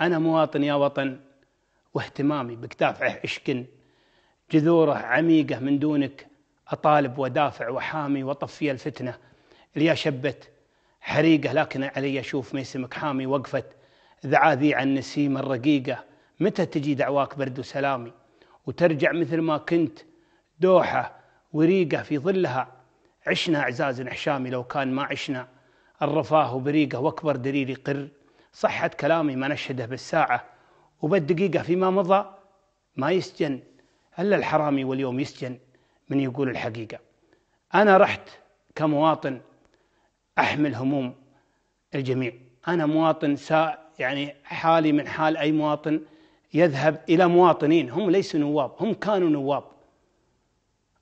أنا مواطن يا وطن واهتمامي بكتافعه إشكن جذوره عميقة من دونك أطالب ودافع وحامي وطفي الفتنة اللي شبت حريقة لكن علي أشوف ميسمك حامي وقفت عن النسيم الرقيقة متى تجي دعواك برد وسلامي وترجع مثل ما كنت دوحة وريقة في ظلها عشنا أعزاز حشامي لو كان ما عشنا الرفاه وبريقة واكبر دليلي قر صحة كلامي ما نشهده بالساعة وبالدقيقة فيما مضى ما يسجن إلا الحرامي واليوم يسجن من يقول الحقيقة أنا رحت كمواطن أحمل هموم الجميع أنا مواطن سا يعني حالي من حال أي مواطن يذهب إلى مواطنين هم ليسوا نواب هم كانوا نواب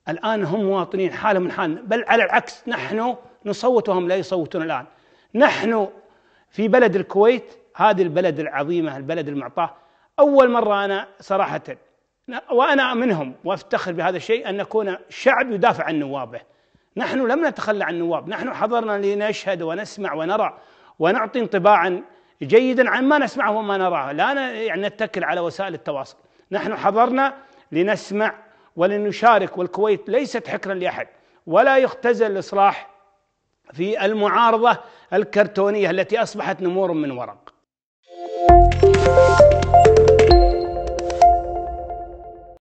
الآن هم مواطنين حالة من حالنا بل على العكس نحن نصوت وهم لا يصوتون الآن نحن في بلد الكويت هذه البلد العظيمة البلد المعطاة أول مرة أنا صراحة وأنا منهم وأفتخر بهذا الشيء أن نكون شعب يدافع عن نوابه نحن لم نتخلى عن النواب نحن حضرنا لنشهد ونسمع ونرى ونعطي انطباعا جيدا عن ما نسمعه وما نراه لا يعني نتكل على وسائل التواصل نحن حضرنا لنسمع ولنشارك والكويت ليست حكرا لأحد ولا يختزل الإصلاح في المعارضة الكرتونية التي أصبحت نمور من ورق